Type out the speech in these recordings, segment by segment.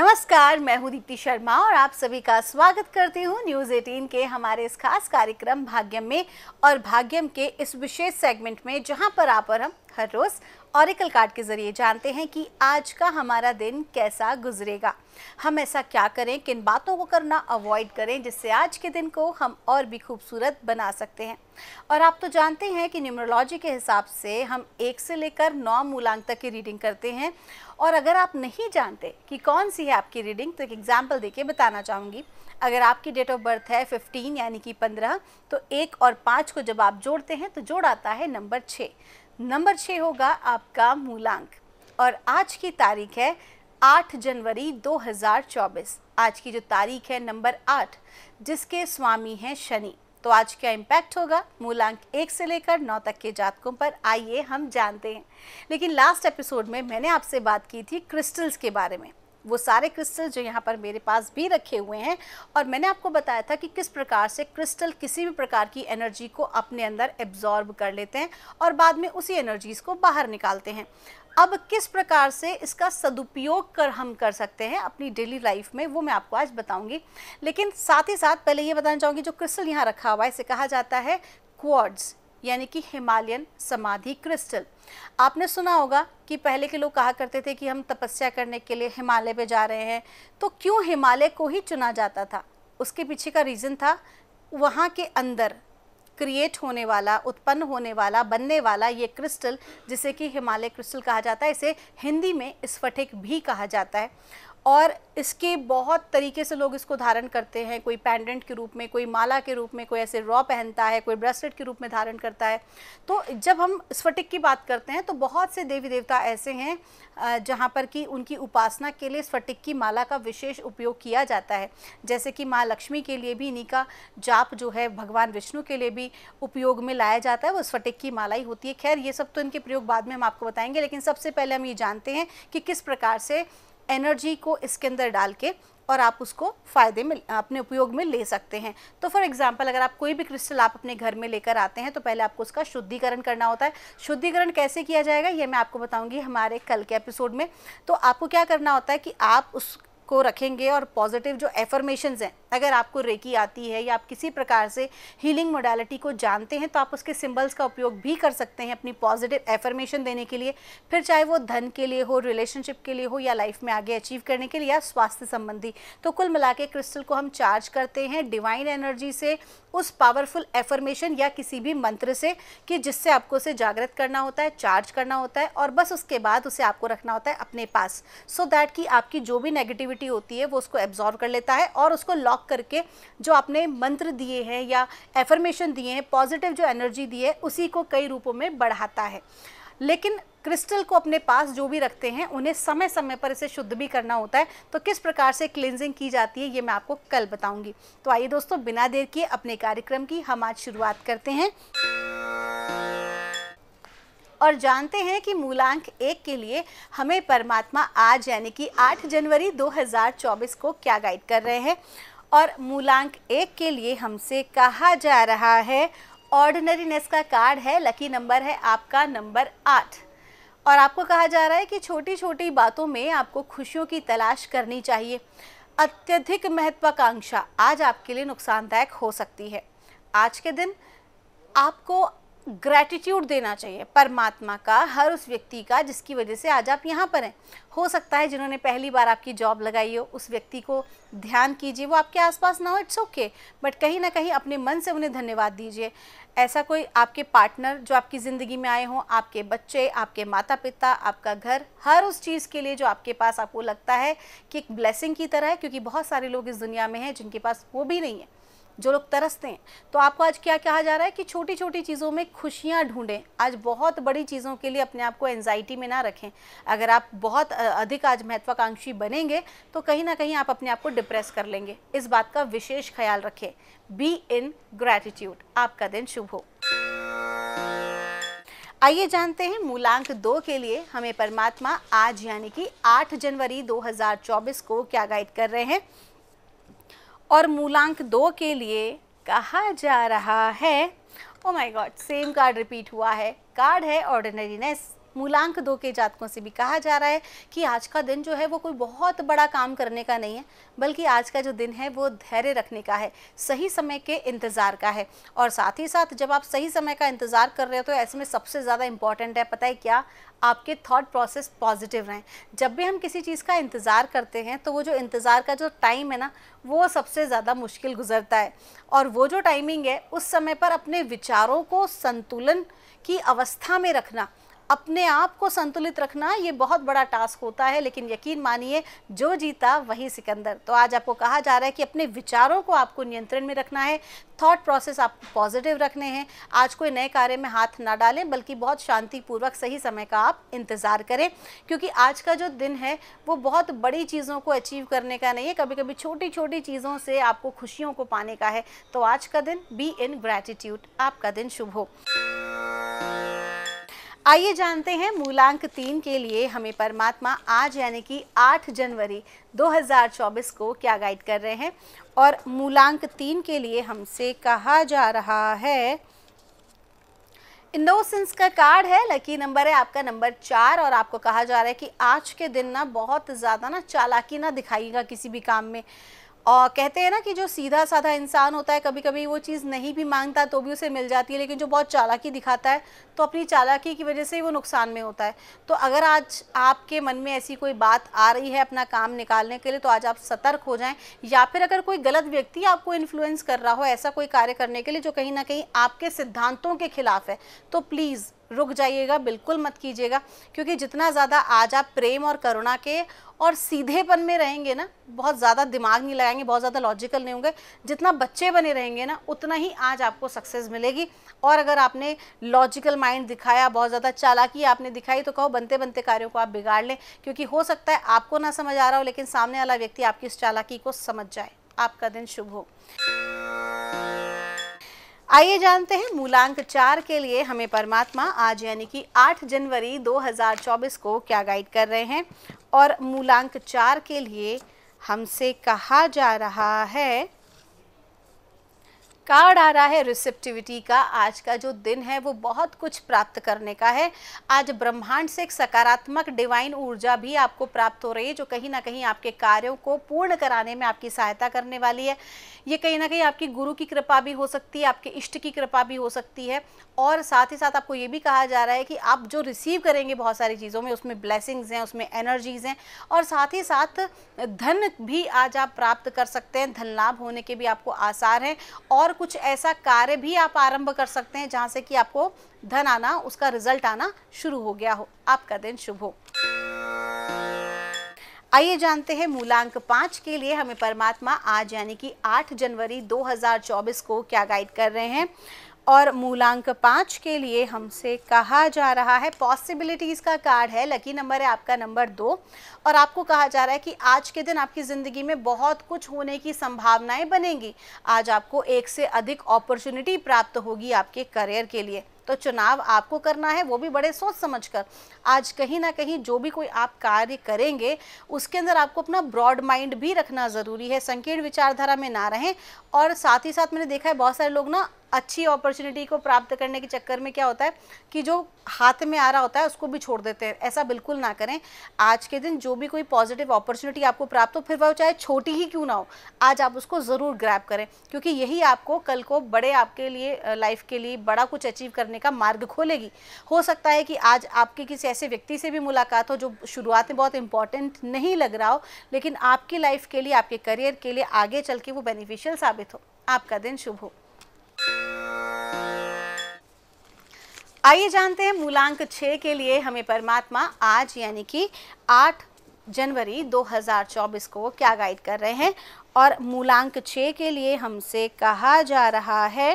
नमस्कार मैं हूं दीप्ति शर्मा और आप सभी का स्वागत करती हूं न्यूज़ 18 के हमारे इस खास कार्यक्रम भाग्यम में और भाग्यम के इस विशेष सेगमेंट में जहां पर आप और हम हर रोज़ ऑरिकल कार्ड के जरिए जानते हैं कि आज का हमारा दिन कैसा गुजरेगा हम ऐसा क्या करें किन बातों को करना अवॉइड करें जिससे आज के दिन को हम और भी खूबसूरत बना सकते हैं और आप तो जानते हैं कि न्यूमरोलॉजी के हिसाब से हम एक से लेकर नौ मूलांक तक की रीडिंग करते हैं और अगर आप नहीं जानते कि कौन सी है आपकी रीडिंग तो एक एग्जाम्पल देके बताना चाहूँगी अगर आपकी डेट ऑफ बर्थ है 15 यानी कि 15 तो एक और पाँच को जब आप जोड़ते हैं तो जोड़ आता है नंबर छः नंबर छः होगा आपका मूलांक और आज की तारीख है आठ जनवरी 2024 आज की जो तारीख है नंबर आठ जिसके स्वामी हैं शनि तो आज क्या इम्पैक्ट होगा मूलांक एक से लेकर नौ तक के जातकों पर आइए हम जानते हैं लेकिन लास्ट एपिसोड में मैंने आपसे बात की थी क्रिस्टल्स के बारे में वो सारे क्रिस्टल जो यहाँ पर मेरे पास भी रखे हुए हैं और मैंने आपको बताया था कि किस प्रकार से क्रिस्टल किसी भी प्रकार की एनर्जी को अपने अंदर एब्जॉर्ब कर लेते हैं और बाद में उसी एनर्जीज़ को बाहर निकालते हैं अब किस प्रकार से इसका सदुपयोग कर हम कर सकते हैं अपनी डेली लाइफ में वो मैं आपको आज बताऊंगी लेकिन साथ ही साथ पहले ये बताना चाहूँगी जो क्रिस्टल यहाँ रखा हुआ है इसे कहा जाता है क्वाड्स यानी कि हिमालयन समाधि क्रिस्टल आपने सुना होगा कि पहले के लोग कहा करते थे कि हम तपस्या करने के लिए हिमालय पे जा रहे हैं तो क्यों हिमालय को ही चुना जाता था उसके पीछे का रीज़न था वहाँ के अंदर क्रिएट होने वाला उत्पन्न होने वाला बनने वाला ये क्रिस्टल जिसे कि हिमालय क्रिस्टल कहा जाता है इसे हिंदी में स्फटिक भी कहा जाता है और इसके बहुत तरीके से लोग इसको धारण करते हैं कोई पैंडेंट के रूप में कोई माला के रूप में कोई ऐसे रॉ पहनता है कोई ब्रेसलेट के रूप में धारण करता है तो जब हम स्फटिक की बात करते हैं तो बहुत से देवी देवता ऐसे हैं जहाँ पर कि उनकी उपासना के लिए स्फटिक की माला का विशेष उपयोग किया जाता है जैसे कि माँ लक्ष्मी के लिए भी इन्हीं का जाप जो है भगवान विष्णु के लिए भी उपयोग में लाया जाता है वो स्फटिक की माला ही होती है खैर ये सब तो इनके प्रयोग बाद में हम आपको बताएंगे लेकिन सबसे पहले हम ये जानते हैं कि किस प्रकार से एनर्जी को इसके अंदर डाल के और आप उसको फ़ायदे में अपने उपयोग में ले सकते हैं तो फॉर एग्जांपल अगर आप कोई भी क्रिस्टल आप अपने घर में लेकर आते हैं तो पहले आपको उसका शुद्धिकरण करना होता है शुद्धिकरण कैसे किया जाएगा ये मैं आपको बताऊंगी हमारे कल के एपिसोड में तो आपको क्या करना होता है कि आप उस को रखेंगे और पॉजिटिव जो एफर्मेशन हैं अगर आपको रेकी आती है या आप किसी प्रकार से हीलिंग मोडालिटी को जानते हैं तो आप उसके सिंबल्स का उपयोग भी कर सकते हैं अपनी पॉजिटिव एफर्मेशन देने के लिए फिर चाहे वो धन के लिए हो रिलेशनशिप के लिए हो या लाइफ में आगे अचीव करने के लिए या स्वास्थ्य संबंधी तो कुल मिला के क्रिस्टल को हम चार्ज करते हैं डिवाइन एनर्जी से उस पावरफुल एफर्मेशन या किसी भी मंत्र से कि जिससे आपको उसे जागृत करना होता है चार्ज करना होता है और बस उसके बाद उसे आपको रखना होता है अपने पास सो so दैट कि आपकी जो भी नेगेटिविटी एक्टिविटी होती है वो उसको एब्जॉर्व कर लेता है और उसको लॉक करके जो आपने मंत्र दिए हैं या एफर्मेशन दिए हैं पॉजिटिव जो एनर्जी दी है उसी को कई रूपों में बढ़ाता है लेकिन क्रिस्टल को अपने पास जो भी रखते हैं उन्हें समय समय पर इसे शुद्ध भी करना होता है तो किस प्रकार से क्लिनजिंग की जाती है ये मैं आपको कल बताऊंगी तो आइए दोस्तों बिना देर किए अपने कार्यक्रम की हम आज शुरुआत करते हैं और जानते हैं कि मूलांक एक के लिए हमें परमात्मा आज यानी कि 8 जनवरी 2024 को क्या गाइड कर रहे हैं और मूलांक एक के लिए हमसे कहा जा रहा है ऑर्डनरीनेस का कार्ड है लकी नंबर है आपका नंबर आठ और आपको कहा जा रहा है कि छोटी छोटी बातों में आपको खुशियों की तलाश करनी चाहिए अत्यधिक महत्वाकांक्षा आज आपके लिए नुकसानदायक हो सकती है आज के दिन आपको ग्रैटिट्यूड देना चाहिए परमात्मा का हर उस व्यक्ति का जिसकी वजह से आज आप यहाँ पर हैं हो सकता है जिन्होंने पहली बार आपकी जॉब लगाई हो उस व्यक्ति को ध्यान कीजिए वो आपके आसपास ना हो इट्स ओके बट कहीं ना कहीं अपने मन से उन्हें धन्यवाद दीजिए ऐसा कोई आपके पार्टनर जो आपकी ज़िंदगी में आए हों आपके बच्चे आपके माता पिता आपका घर हर उस चीज़ के लिए जो आपके पास आपको लगता है कि एक ब्लेसिंग की तरह है क्योंकि बहुत सारे लोग इस दुनिया में हैं जिनके पास वो भी नहीं है जो लोग तरसते हैं तो आपको आज क्या कहा जा रहा है कि छोटी छोटी चीज़ों में खुशियाँ ढूंढें आज बहुत बड़ी चीज़ों के लिए अपने आप को एनजाइटी में ना रखें अगर आप बहुत अधिक आज महत्वाकांक्षी बनेंगे तो कहीं ना कहीं आप अपने आप को डिप्रेस कर लेंगे इस बात का विशेष ख्याल रखें बी इन ग्रैटिट्यूड आपका दिन शुभ हो आइए जानते हैं मूलांक दो के लिए हमें परमात्मा आज यानी कि 8 जनवरी 2024 को क्या गाइड कर रहे हैं और मूलांक दो के लिए कहा जा रहा है oh my God same card repeat हुआ है कार्ड है ऑर्डिनरीनेस मूलांक दो के जातकों से भी कहा जा रहा है कि आज का दिन जो है वो कोई बहुत बड़ा काम करने का नहीं है बल्कि आज का जो दिन है वो धैर्य रखने का है सही समय के इंतज़ार का है और साथ ही साथ जब आप सही समय का इंतज़ार कर रहे हो तो ऐसे में सबसे ज़्यादा इंपॉर्टेंट है पता है क्या आपके थॉट प्रोसेस पॉजिटिव रहें जब भी हम किसी चीज़ का इंतज़ार करते हैं तो वो जो इंतज़ार का जो टाइम है ना वो सबसे ज़्यादा मुश्किल गुजरता है और वो जो टाइमिंग है उस समय पर अपने विचारों को संतुलन की अवस्था में रखना अपने आप को संतुलित रखना ये बहुत बड़ा टास्क होता है लेकिन यकीन मानिए जो जीता वही सिकंदर तो आज आपको कहा जा रहा है कि अपने विचारों को आपको नियंत्रण में रखना है थॉट प्रोसेस आपको पॉजिटिव रखने हैं आज कोई नए कार्य में हाथ ना डालें बल्कि बहुत शांतिपूर्वक सही समय का आप इंतज़ार करें क्योंकि आज का जो दिन है वो बहुत बड़ी चीज़ों को अचीव करने का नहीं है कभी कभी छोटी छोटी चीज़ों से आपको खुशियों को पाने का है तो आज का दिन बी इन ग्रैटिट्यूड आपका दिन शुभ हो आइए जानते हैं मूलांक तीन के लिए हमें परमात्मा आज यानी कि 8 जनवरी 2024 को क्या गाइड कर रहे हैं और मूलांक तीन के लिए हमसे कहा जा रहा है इंडोसेंस का कार्ड है लकी नंबर है आपका नंबर चार और आपको कहा जा रहा है कि आज के दिन ना बहुत ज़्यादा ना चालाकी ना दिखाइएगा किसी भी काम में और कहते हैं ना कि जो सीधा साधा इंसान होता है कभी कभी वो चीज़ नहीं भी मांगता तो भी उसे मिल जाती है लेकिन जो बहुत चालाकी दिखाता है तो अपनी चालाकी की वजह से ही वो नुकसान में होता है तो अगर आज आपके मन में ऐसी कोई बात आ रही है अपना काम निकालने के लिए तो आज आप सतर्क हो जाएं या फिर अगर कोई गलत व्यक्ति आपको इन्फ्लुएंस कर रहा हो ऐसा कोई कार्य करने के लिए जो कहीं ना कहीं आपके सिद्धांतों के खिलाफ है तो प्लीज़ रुक जाइएगा बिल्कुल मत कीजिएगा क्योंकि जितना ज़्यादा आज आप प्रेम और करुणा के और सीधेपन में रहेंगे ना बहुत ज़्यादा दिमाग नहीं लगाएंगे बहुत ज़्यादा लॉजिकल नहीं होंगे जितना बच्चे बने रहेंगे ना उतना ही आज आपको सक्सेस मिलेगी और अगर आपने लॉजिकल माइंड दिखाया बहुत ज़्यादा चालाकी आपने दिखाई तो कहो बनते बनते कार्यों को आप बिगाड़ लें क्योंकि हो सकता है आपको ना समझ आ रहा हो लेकिन सामने वाला व्यक्ति आपकी इस चालाकी को समझ जाए आपका दिन शुभ हो आइए जानते हैं मूलांक चार के लिए हमें परमात्मा आज यानी कि 8 जनवरी 2024 को क्या गाइड कर रहे हैं और मूलांक चार के लिए हमसे कहा जा रहा है कार्ड आ रहा है रिसेप्टिविटी का आज का जो दिन है वो बहुत कुछ प्राप्त करने का है आज ब्रह्मांड से एक सकारात्मक डिवाइन ऊर्जा भी आपको प्राप्त हो रही है जो कहीं ना कहीं आपके कार्यों को पूर्ण कराने में आपकी सहायता करने वाली है ये कहीं ना कहीं आपकी गुरु की कृपा भी हो सकती है आपके इष्ट की कृपा भी हो सकती है और साथ ही साथ आपको ये भी कहा जा रहा है कि आप जो रिसीव करेंगे बहुत सारी चीज़ों में उसमें ब्लेसिंग्स हैं उसमें एनर्जीज़ हैं और साथ ही साथ धन भी आज आप प्राप्त कर सकते हैं धन लाभ होने के भी आपको आसार हैं और कुछ ऐसा कार्य भी आप आरंभ कर सकते हैं जहां से कि आपको धन आना उसका रिजल्ट आना शुरू हो गया हो आपका दिन शुभ हो आइए जानते हैं मूलांक पांच के लिए हमें परमात्मा आज यानी कि 8 जनवरी 2024 को क्या गाइड कर रहे हैं और मूलांक पाँच के लिए हमसे कहा जा रहा है पॉसिबिलिटीज़ का कार्ड है लकी नंबर है आपका नंबर दो और आपको कहा जा रहा है कि आज के दिन आपकी ज़िंदगी में बहुत कुछ होने की संभावनाएं बनेंगी आज आपको एक से अधिक अपॉर्चुनिटी प्राप्त होगी आपके करियर के लिए तो चुनाव आपको करना है वो भी बड़े सोच समझ कर आज कहीं ना कहीं जो भी कोई आप कार्य करेंगे उसके अंदर आपको अपना ब्रॉड माइंड भी रखना ज़रूरी है संकीर्ण विचारधारा में ना रहें और साथ ही साथ मैंने देखा है बहुत सारे लोग ना अच्छी अपॉर्चुनिटी को प्राप्त करने के चक्कर में क्या होता है कि जो हाथ में आ रहा होता है उसको भी छोड़ देते हैं ऐसा बिल्कुल ना करें आज के दिन जो भी कोई पॉजिटिव अपॉर्चुनिटी आपको प्राप्त हो फिर वह चाहे छोटी ही क्यों ना हो आज आप उसको ज़रूर ग्रैप करें क्योंकि यही आपको कल को बड़े आपके लिए लाइफ के लिए बड़ा कुछ अचीव करने का मार्ग खोलेगी हो सकता है कि आज आपके किसी ऐसे व्यक्ति से भी मुलाकात हो जो शुरुआत में बहुत इंपॉर्टेंट नहीं लग रहा हो लेकिन आपकी लाइफ के लिए आपके करियर के लिए आगे चल के वो बेनिफिशियल साबित हो आपका दिन शुभ हो आइए जानते हैं मूलांक छ के लिए हमें परमात्मा आज यानी कि आठ जनवरी 2024 को क्या गाइड कर रहे हैं और मूलांक छः के लिए हमसे कहा जा रहा है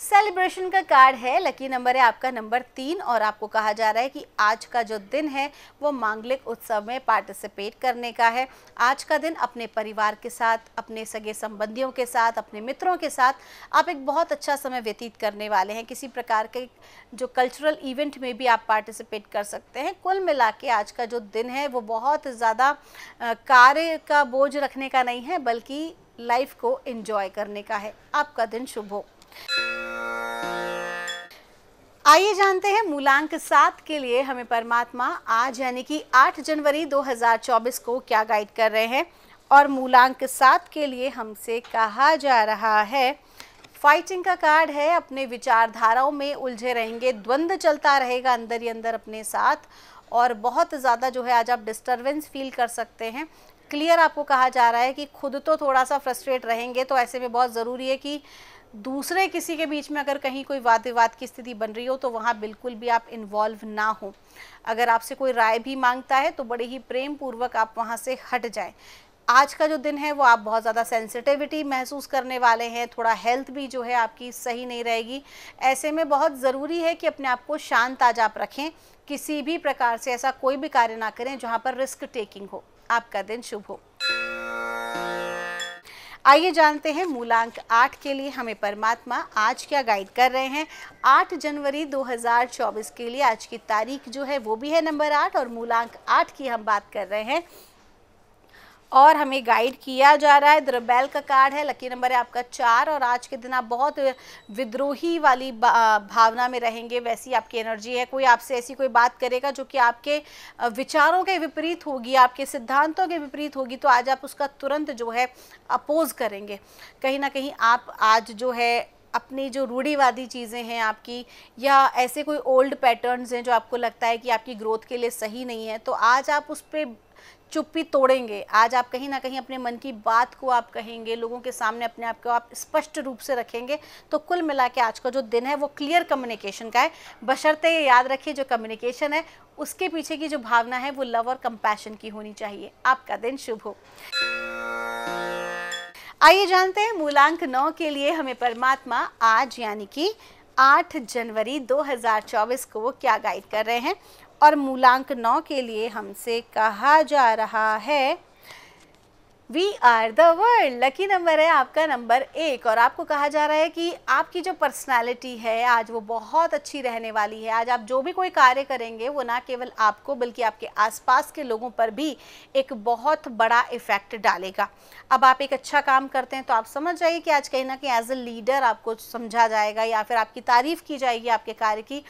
सेलिब्रेशन का कार्ड है लकी नंबर है आपका नंबर तीन और आपको कहा जा रहा है कि आज का जो दिन है वो मांगलिक उत्सव में पार्टिसिपेट करने का है आज का दिन अपने परिवार के साथ अपने सगे संबंधियों के साथ अपने मित्रों के साथ आप एक बहुत अच्छा समय व्यतीत करने वाले हैं किसी प्रकार के जो कल्चरल इवेंट में भी आप पार्टिसिपेट कर सकते हैं कुल मिला के आज का जो दिन है वो बहुत ज़्यादा कार्य का बोझ रखने का नहीं है बल्कि लाइफ को इन्जॉय करने का है आपका दिन शुभ हो आइए जानते हैं मूलांक सात के लिए हमें परमात्मा आज यानी कि 8 जनवरी 2024 को क्या गाइड कर रहे हैं और मूलांक सात के लिए हमसे कहा जा रहा है फाइटिंग का कार्ड है अपने विचारधाराओं में उलझे रहेंगे द्वंद्व चलता रहेगा अंदर ही अंदर अपने साथ और बहुत ज़्यादा जो है आज आप डिस्टर्बेंस फील कर सकते हैं क्लियर आपको कहा जा रहा है कि खुद तो थोड़ा सा फ्रस्ट्रेट रहेंगे तो ऐसे में बहुत ज़रूरी है कि दूसरे किसी के बीच में अगर कहीं कोई वाद विवाद की स्थिति बन रही हो तो वहाँ बिल्कुल भी आप इन्वॉल्व ना हो अगर आपसे कोई राय भी मांगता है तो बड़े ही प्रेम पूर्वक आप वहाँ से हट जाएं आज का जो दिन है वो आप बहुत ज़्यादा सेंसिटिविटी महसूस करने वाले हैं थोड़ा हेल्थ भी जो है आपकी सही नहीं रहेगी ऐसे में बहुत ज़रूरी है कि अपने आप को शांत आज आप रखें किसी भी प्रकार से ऐसा कोई भी कार्य ना करें जहाँ पर रिस्क टेकिंग हो आपका दिन शुभ हो आइए जानते हैं मूलांक आठ के लिए हमें परमात्मा आज क्या गाइड कर रहे हैं आठ जनवरी 2024 के लिए आज की तारीख जो है वो भी है नंबर आठ और मूलांक आठ की हम बात कर रहे हैं और हमें गाइड किया जा रहा है द्रबैल का कार्ड है लकी नंबर है आपका चार और आज के दिन आप बहुत विद्रोही वाली भावना में रहेंगे वैसी आपकी एनर्जी है कोई आपसे ऐसी कोई बात करेगा जो कि आपके विचारों के विपरीत होगी आपके सिद्धांतों के विपरीत होगी तो आज आप उसका तुरंत जो है अपोज करेंगे कहीं ना कहीं आप आज जो है अपनी जो रूढ़ीवादी चीज़ें हैं आपकी या ऐसे कोई ओल्ड पैटर्न्स हैं जो आपको लगता है कि आपकी ग्रोथ के लिए सही नहीं है तो आज आप उस पर चुप्पी तोड़ेंगे आज आप कहीं ना कहीं अपने मन की बात को आप कहेंगे लोगों के सामने अपने आप को आप स्पष्ट रूप से रखेंगे तो कुल मिला के आज का जो दिन है वो क्लियर कम्युनिकेशन का है बशर्ते ये याद रखिए जो कम्युनिकेशन है उसके पीछे की जो भावना है वो लव और कंपैशन की होनी चाहिए आपका दिन शुभ हो आइए जानते हैं मूलांक नौ के लिए हमें परमात्मा आज यानी कि 8 जनवरी 2024 को वो क्या गाइड कर रहे हैं और मूलांक नौ के लिए हमसे कहा जा रहा है we are the world lucky number है आपका नंबर एक और आपको कहा जा रहा है कि आपकी जो पर्सनालिटी है आज वो बहुत अच्छी रहने वाली है आज आप जो भी कोई कार्य करेंगे वो ना केवल आपको बल्कि आपके आसपास के लोगों पर भी एक बहुत बड़ा इफ़ेक्ट डालेगा अब आप एक अच्छा काम करते हैं तो आप समझ जाइए कि आज कहीं ना कहीं एज ए लीडर आपको समझा जाएगा या फिर आपकी तारीफ़ की जाएगी आपके कार्य की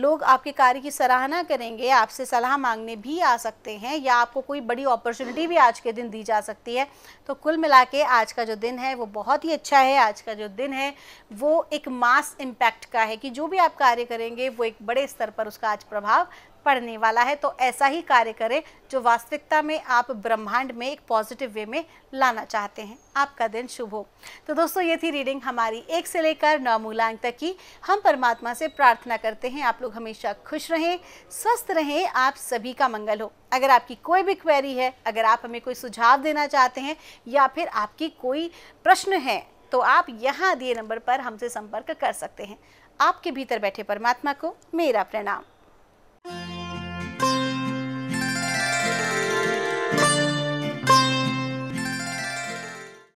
लोग आपके कार्य की सराहना करेंगे आपसे सलाह मांगने भी आ सकते हैं या आपको कोई बड़ी अपॉर्चुनिटी भी आज के दिन दी जा सकती सकती है तो कुल मिला के आज का जो दिन है वो बहुत ही अच्छा है आज का जो दिन है वो एक मास इम्पैक्ट का है कि जो भी आप कार्य करेंगे वो एक बड़े स्तर पर उसका आज प्रभाव पड़ने वाला है तो ऐसा ही कार्य करें जो वास्तविकता में आप ब्रह्मांड में एक पॉजिटिव वे में लाना चाहते हैं आपका दिन शुभ हो तो दोस्तों ये थी रीडिंग हमारी एक से लेकर नौ मूलांक तक की हम परमात्मा से प्रार्थना करते हैं आप लोग हमेशा खुश रहें स्वस्थ रहें आप सभी का मंगल हो अगर आपकी कोई भी क्वेरी है अगर आप हमें कोई सुझाव देना चाहते हैं या फिर आपकी कोई प्रश्न है तो आप यहाँ दिए नंबर पर हमसे संपर्क कर सकते हैं आपके भीतर बैठे परमात्मा को मेरा प्रणाम